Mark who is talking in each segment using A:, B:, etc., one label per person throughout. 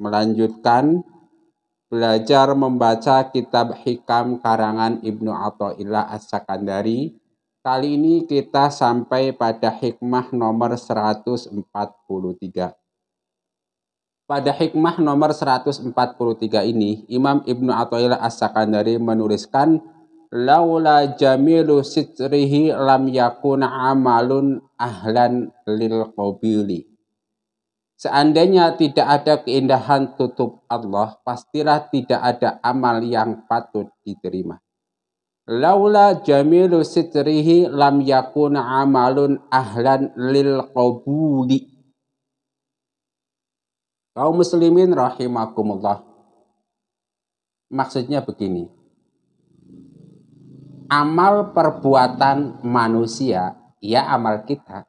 A: melanjutkan belajar membaca kitab Hikam karangan Ibnu Athaillah As-Sakandari. Kali ini kita sampai pada hikmah nomor 143. Pada hikmah nomor 143 ini, Imam Ibnu Athaillah As-Sakandari menuliskan laula jamilu sitrihi lam yakun amalun ahlan lil qabili Seandainya tidak ada keindahan tutup Allah, pastilah tidak ada amal yang patut diterima. Laula jamilu sitrihi lam yakun amalun ahlan lil qabuli. Kau muslimin rahimakumullah. Maksudnya begini. Amal perbuatan manusia, ya amal kita,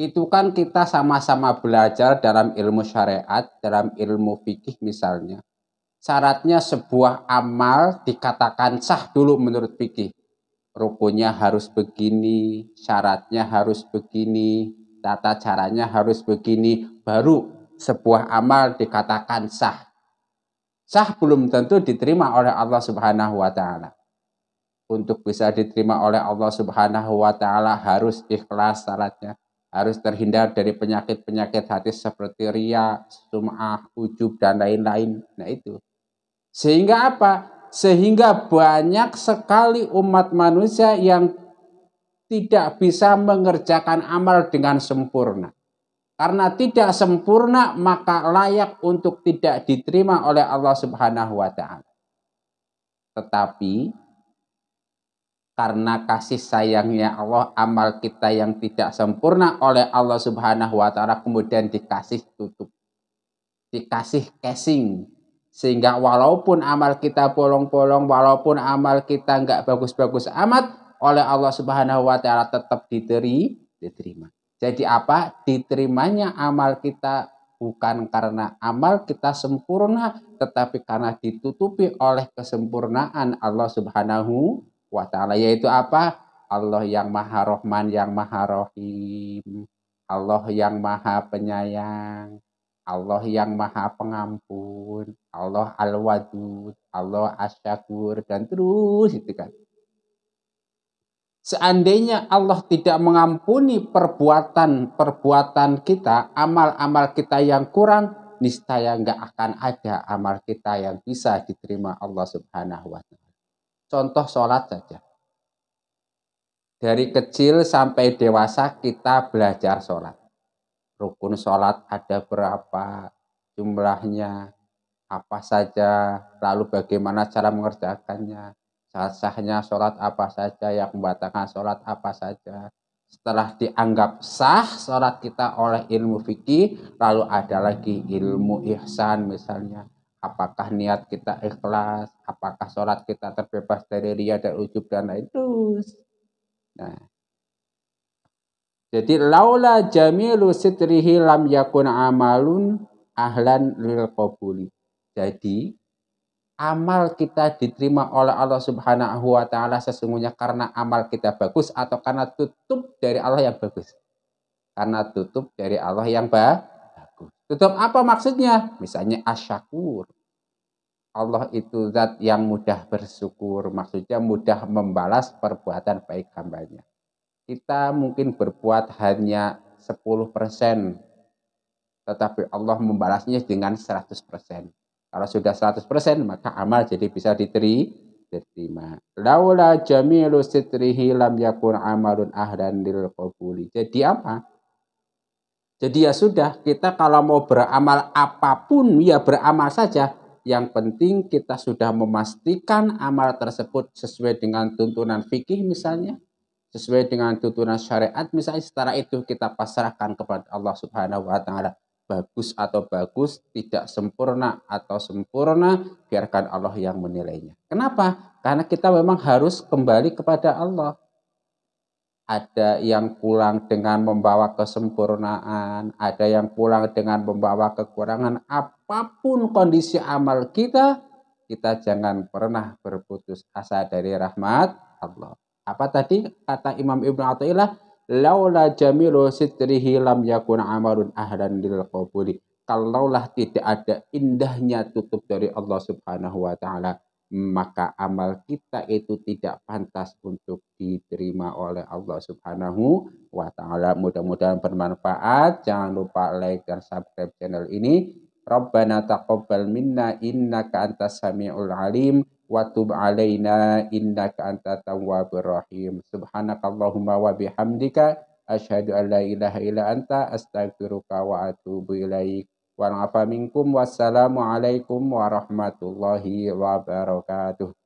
A: itu kan kita sama-sama belajar dalam ilmu syariat, dalam ilmu fikih misalnya. Syaratnya sebuah amal dikatakan sah dulu menurut fikih. Rukunya harus begini, syaratnya harus begini, tata caranya harus begini, baru sebuah amal dikatakan sah. Sah belum tentu diterima oleh Allah Subhanahu wa taala untuk bisa diterima oleh Allah Subhanahu wa taala harus ikhlas syaratnya harus terhindar dari penyakit-penyakit hati seperti ria, sum'ah, ujub, dan lain-lain. Nah itu. Sehingga apa? Sehingga banyak sekali umat manusia yang tidak bisa mengerjakan amal dengan sempurna. Karena tidak sempurna maka layak untuk tidak diterima oleh Allah Subhanahu wa taala. Tetapi karena kasih sayangnya Allah, amal kita yang tidak sempurna oleh Allah Subhanahu wa taala kemudian dikasih tutup. Dikasih casing sehingga walaupun amal kita bolong-bolong, walaupun amal kita nggak bagus-bagus amat, oleh Allah Subhanahu wa taala tetap diteri, diterima. Jadi apa? Diterimanya amal kita bukan karena amal kita sempurna, tetapi karena ditutupi oleh kesempurnaan Allah Subhanahu wa ta'ala yaitu apa? Allah yang maha rohman yang maha rohim. Allah yang maha penyayang. Allah yang maha pengampun. Allah al-wadud. Allah asyakur. Dan terus itu kan. Seandainya Allah tidak mengampuni perbuatan-perbuatan kita, amal-amal kita yang kurang, niscaya nggak akan ada amal kita yang bisa diterima Allah Subhanahu wa taala. Contoh sholat saja. Dari kecil sampai dewasa kita belajar sholat. Rukun sholat ada berapa, jumlahnya, apa saja, lalu bagaimana cara mengerjakannya, sah-sahnya sholat apa saja, yang membatalkan sholat apa saja. Setelah dianggap sah sholat kita oleh ilmu fikih, lalu ada lagi ilmu ihsan misalnya, apakah niat kita ikhlas, apakah sholat kita terbebas dari ria dan ujub dan lain terus. Nah. Jadi laula jamilu sitrihi lam yakun amalun ahlan lil qabuli. Jadi amal kita diterima oleh Allah Subhanahu wa taala sesungguhnya karena amal kita bagus atau karena tutup dari Allah yang bagus. Karena tutup dari Allah yang bagus Tutup apa maksudnya? Misalnya asyakur. Allah itu zat yang mudah bersyukur, maksudnya mudah membalas perbuatan baik hambanya. Kita mungkin berbuat hanya 10%, tetapi Allah membalasnya dengan 100%. Kalau sudah 100%, maka amal jadi bisa diterima. Laula jamilu sitrihi lam yakun amalun ahdan lil Jadi apa? Jadi ya sudah, kita kalau mau beramal apapun ya beramal saja. Yang penting kita sudah memastikan amal tersebut sesuai dengan tuntunan fikih misalnya, sesuai dengan tuntunan syariat misalnya Setelah itu kita pasrahkan kepada Allah Subhanahu wa taala. Bagus atau bagus, tidak sempurna atau sempurna, biarkan Allah yang menilainya. Kenapa? Karena kita memang harus kembali kepada Allah ada yang pulang dengan membawa kesempurnaan, ada yang pulang dengan membawa kekurangan. Apapun kondisi amal kita, kita jangan pernah berputus asa dari rahmat Allah. Apa tadi kata Imam Ibn Athaillah, laula jamilu sitrihi lam yakun amalun ahlan lil qabuli. Kalaulah tidak ada indahnya tutup dari Allah Subhanahu wa taala, maka amal kita itu tidak pantas untuk diterima oleh Allah Subhanahu wa taala. Mudah-mudahan bermanfaat. Jangan lupa like dan subscribe channel ini. Rabbana taqabbal minna innaka antas samiul alim wa tub alaina innaka antat tawwabur rahim. Subhanakallahumma wa bihamdika asyhadu an la ilaha illa anta astaghfiruka wa atubu ilaika. Wa minkum wassalamu alaikum warahmatullahi wabarakatuh.